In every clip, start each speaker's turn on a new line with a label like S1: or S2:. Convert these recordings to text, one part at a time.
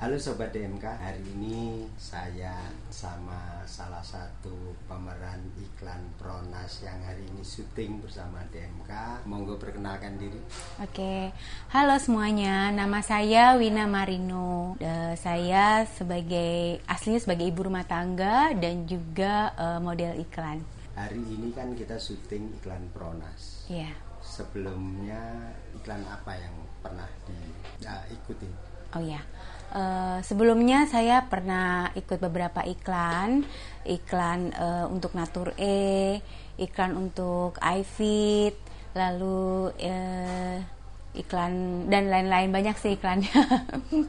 S1: Halo Sobat DMK, hari ini saya sama salah satu pemeran iklan Pronas yang hari ini syuting bersama DMK. Monggo perkenalkan diri.
S2: Oke, halo semuanya. Nama saya Wina Marino. Eh, saya sebagai aslinya sebagai ibu rumah tangga dan juga eh, model iklan.
S1: Hari ini kan kita syuting iklan Pronas. Iya. Sebelumnya iklan apa yang pernah diikuti? Eh, ikuti?
S2: oh ya. Uh, sebelumnya saya pernah ikut beberapa iklan, iklan uh, untuk Natur E, iklan untuk iFit, lalu uh, iklan dan lain-lain banyak sih iklannya.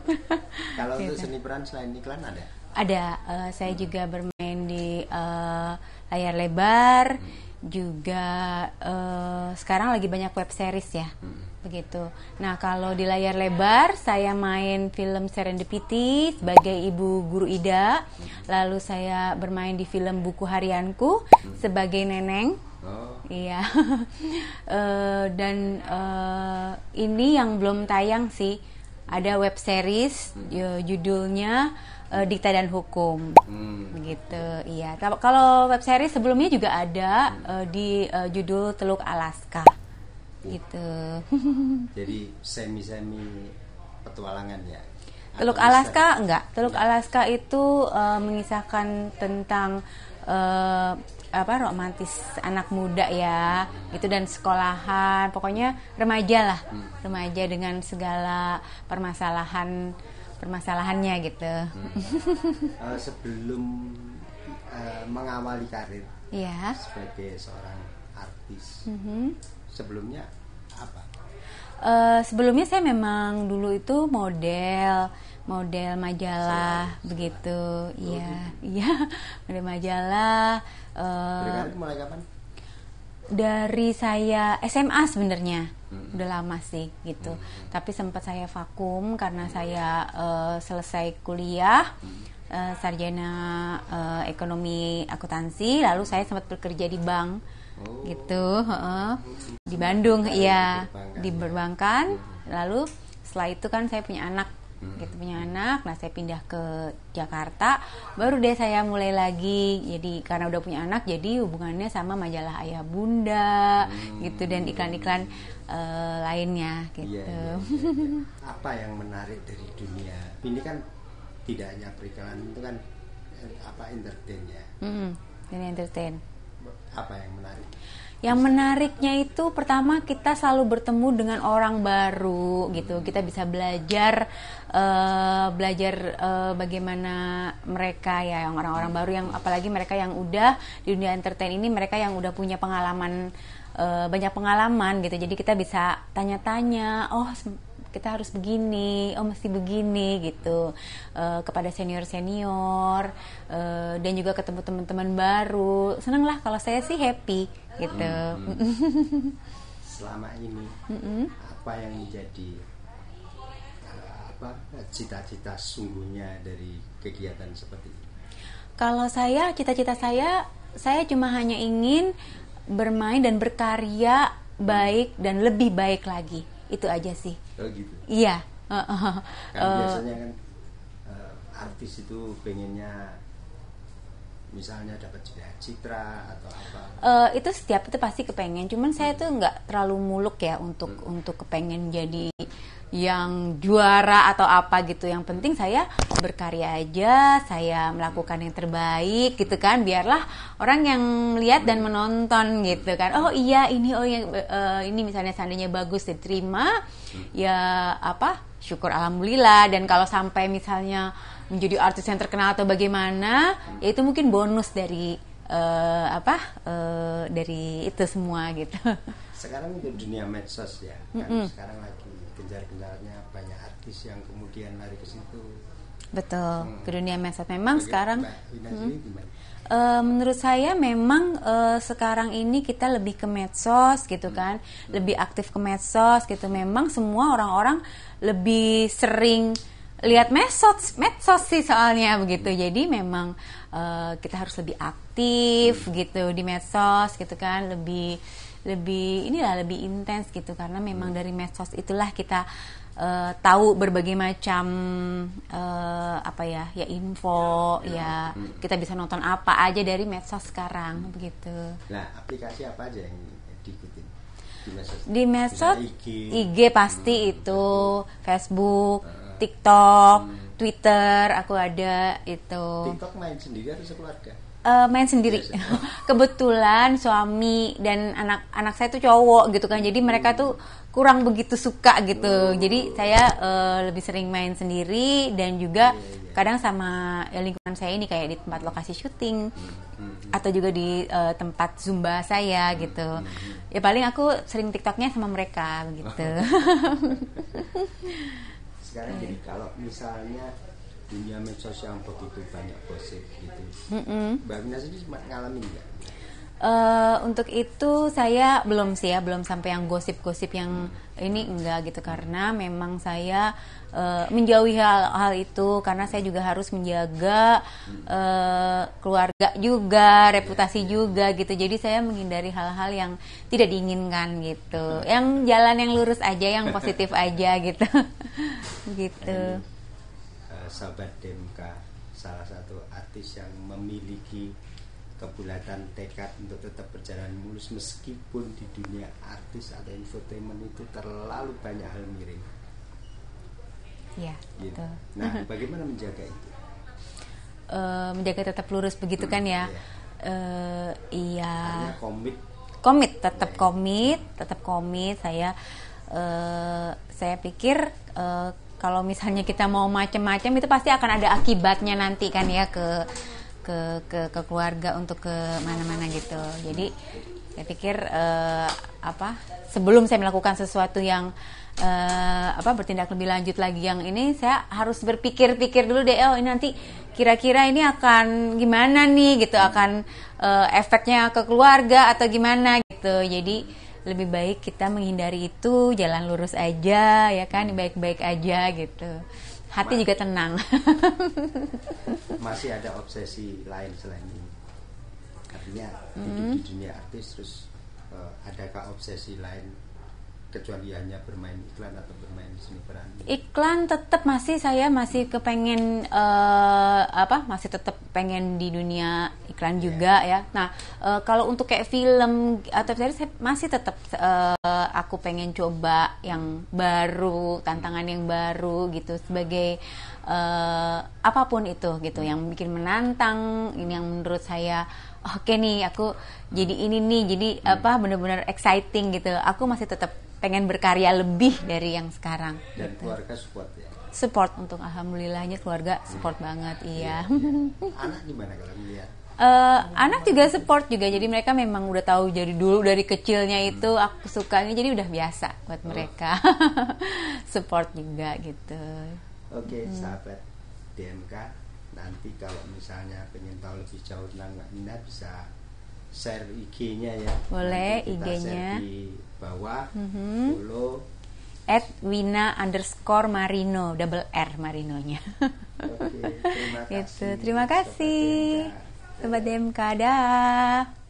S1: Kalau gitu. seni peran selain iklan ada?
S2: Ada, uh, saya hmm. juga bermain di uh, layar lebar. Hmm juga uh, sekarang lagi banyak web series ya hmm. begitu nah kalau di layar lebar saya main film Serendipity sebagai ibu guru Ida lalu saya bermain di film buku harianku sebagai neneng oh. iya uh, dan uh, ini yang belum tayang sih ada web series hmm. Ya, judulnya uh, eh, dikta dan hukum hmm. gitu iya kalau web series sebelumnya juga ada uh, di uh, judul Teluk Alaska uh. gitu
S1: jadi semi semi petualangan ya Teluk Alaska
S2: enggak Teluk ya. Alaska itu uh, mengisahkan tentang uh, apa romantis anak muda ya hmm. gitu dan sekolahan pokoknya remaja lah hmm. remaja dengan segala permasalahan permasalahannya gitu. Hmm.
S1: uh, sebelum uh, mengawali karir yeah. sebagai seorang artis, mm -hmm. sebelumnya apa?
S2: Uh, sebelumnya saya memang dulu itu model, model majalah Selain. begitu, ya. iya, oh, gitu. iya, model majalah. Uh, mulai kapan? Dari saya SMA sebenarnya hmm. udah lama sih gitu hmm. tapi sempat saya vakum karena hmm. saya uh, selesai kuliah hmm. uh, sarjana uh, ekonomi akuntansi lalu saya sempat bekerja di bank oh. gitu uh, di Bandung iya di perbankan ya. lalu setelah itu kan saya punya anak hmm. gitu punya anak nah saya pindah ke Jakarta baru deh saya mulai lagi jadi karena udah punya anak jadi hubungannya sama majalah ayah bunda hmm. gitu dan iklan-iklan uh, lainnya gitu ya, ya, ya.
S1: apa yang menarik dari dunia ini kan tidak hanya perikanan itu kan eh, apa entertain ya
S2: Ini -hmm. ini entertain
S1: apa yang menarik
S2: yang menariknya itu pertama kita selalu bertemu dengan orang baru gitu. Kita bisa belajar uh, belajar uh, bagaimana mereka ya yang orang-orang baru yang apalagi mereka yang udah di dunia entertain ini mereka yang udah punya pengalaman uh, banyak pengalaman gitu. Jadi kita bisa tanya-tanya, oh kita harus begini, oh mesti begini gitu uh, kepada senior senior uh, dan juga ketemu teman-teman baru seneng lah kalau saya sih happy gitu. Hmm.
S1: Selama ini hmm. apa yang menjadi eh, apa cita-cita sungguhnya dari kegiatan seperti ini?
S2: Kalau saya cita-cita saya saya cuma hanya ingin bermain dan berkarya baik dan lebih baik lagi itu aja sih oh gitu iya uh, uh, kan biasanya
S1: kan uh, artis itu pengennya misalnya dapat citra atau apa
S2: uh, itu setiap itu pasti kepengen cuman saya hmm. tuh nggak terlalu muluk ya untuk hmm. untuk kepengen jadi yang juara atau apa gitu. Yang penting saya berkarya aja, saya melakukan yang terbaik gitu kan. Biarlah orang yang melihat dan menonton gitu kan. Oh iya ini oh yang uh, eh, ini misalnya seandainya bagus diterima ya apa? Syukur alhamdulillah dan kalau sampai misalnya menjadi artis yang terkenal atau bagaimana, ya itu mungkin bonus dari uh, apa? Uh, dari itu semua gitu.
S1: Sekarang itu dunia medsos ya. Kan mm -mm. sekarang lagi gencar-gencarnya banyak artis yang kemudian lari ke situ betul hmm. ke dunia medsos memang Bagaimana sekarang hmm,
S2: eh, menurut saya memang uh, sekarang ini kita lebih ke medsos gitu hmm. kan hmm. lebih aktif ke medsos gitu memang semua orang-orang lebih sering lihat medsos medsos sih soalnya begitu hmm. jadi memang uh, kita harus lebih aktif gitu di medsos gitu kan lebih lebih inilah lebih intens gitu karena memang hmm. dari medsos itulah kita uh, tahu berbagai macam uh, apa ya ya info ya, ya. Hmm. kita bisa nonton apa aja dari medsos sekarang hmm. begitu.
S1: Nah aplikasi apa aja yang diikutin? Di medsos, di medsos IG. IG pasti
S2: hmm, itu, Facebook, Hmm. TikTok, hmm. Twitter, aku ada itu.
S1: TikTok main sendiri atau sekeluarga?
S2: uh, main sendiri. Iya, Kebetulan suami dan anak-anak saya itu cowok gitu kan. Jadi mereka hmm. tuh kurang begitu suka gitu. Oh. Jadi saya uh, lebih sering main sendiri dan juga iya, iya. kadang sama eh, lingkungan saya ini kayak di tempat lokasi syuting hmm, hmm. atau juga di uh, tempat zumba saya gitu. Ya paling aku sering TikToknya sama mereka gitu.
S1: Sekarang jadi kalau misalnya dunia medsos yang begitu banyak gosip gitu mm -hmm. mbak mina sendiri ngalamin nggak
S2: Uh, untuk itu saya belum sih ya belum sampai yang gosip-gosip yang hmm. ini enggak gitu karena memang saya uh, menjauhi hal-hal itu karena saya juga harus menjaga uh, keluarga juga iya, reputasi iya. juga gitu jadi saya menghindari hal-hal yang tidak diinginkan gitu hmm. yang jalan yang lurus aja yang positif aja gitu gitu
S1: Sahabat Demka salah satu artis yang memiliki kebulatan tekad untuk tetap berjalan mulus meskipun di dunia artis atau infotainment itu terlalu banyak hal miring. Ya, gitu. betul. Nah, bagaimana menjaga itu?
S2: Uh, menjaga tetap lurus begitu hmm, kan ya? Iya. Uh, iya. komit. Komit, tetap iya. komit, tetap komit. Saya, uh, saya pikir uh, kalau misalnya kita mau macam-macam itu pasti akan ada akibatnya nanti kan ya ke ke ke, ke keluarga untuk ke mana-mana gitu jadi saya pikir uh, apa sebelum saya melakukan sesuatu yang uh, apa bertindak lebih lanjut lagi yang ini saya harus berpikir-pikir dulu deh oh ini nanti kira-kira ini akan gimana nih gitu akan uh, efeknya ke keluarga atau gimana gitu jadi lebih baik kita menghindari itu jalan lurus aja ya kan hmm. baik-baik aja gitu hati juga tenang
S1: masih ada obsesi lain selain ini artinya -hmm. di dunia artis terus uh, adakah obsesi lain kecuali hanya bermain iklan atau bermain seni peran?
S2: Iklan tetap masih saya masih kepengen uh, apa masih tetap pengen di dunia iklan yeah. juga ya. Nah uh, kalau untuk kayak film atau series saya masih tetap uh, eh, aku pengen coba yang baru tantangan yang baru gitu sebagai uh, apapun itu gitu yang bikin menantang ini yang menurut saya oke okay nih aku jadi ini nih jadi hmm. apa benar-benar exciting gitu aku masih tetap pengen berkarya lebih dari yang sekarang dan gitu. keluarga support ya support untuk alhamdulillahnya keluarga hmm. support hmm. banget iya,
S1: iya. anak gimana kalau melihat
S2: Uh, anak juga support juga jadi mereka memang udah tahu dari dulu dari kecilnya hmm. itu aku sukanya jadi udah biasa buat oh. mereka support juga gitu oke okay, hmm.
S1: sahabat DMK nanti kalau misalnya pengen tahu lebih jauh tentang Mbak Nina bisa share IG-nya ya boleh IG-nya di bawah mm-hmm. follow
S2: at Wina underscore Marino double R Marinonya Oke, terima gitu. kasih. Itu, terima kasih Sobat DMK, Sobat dah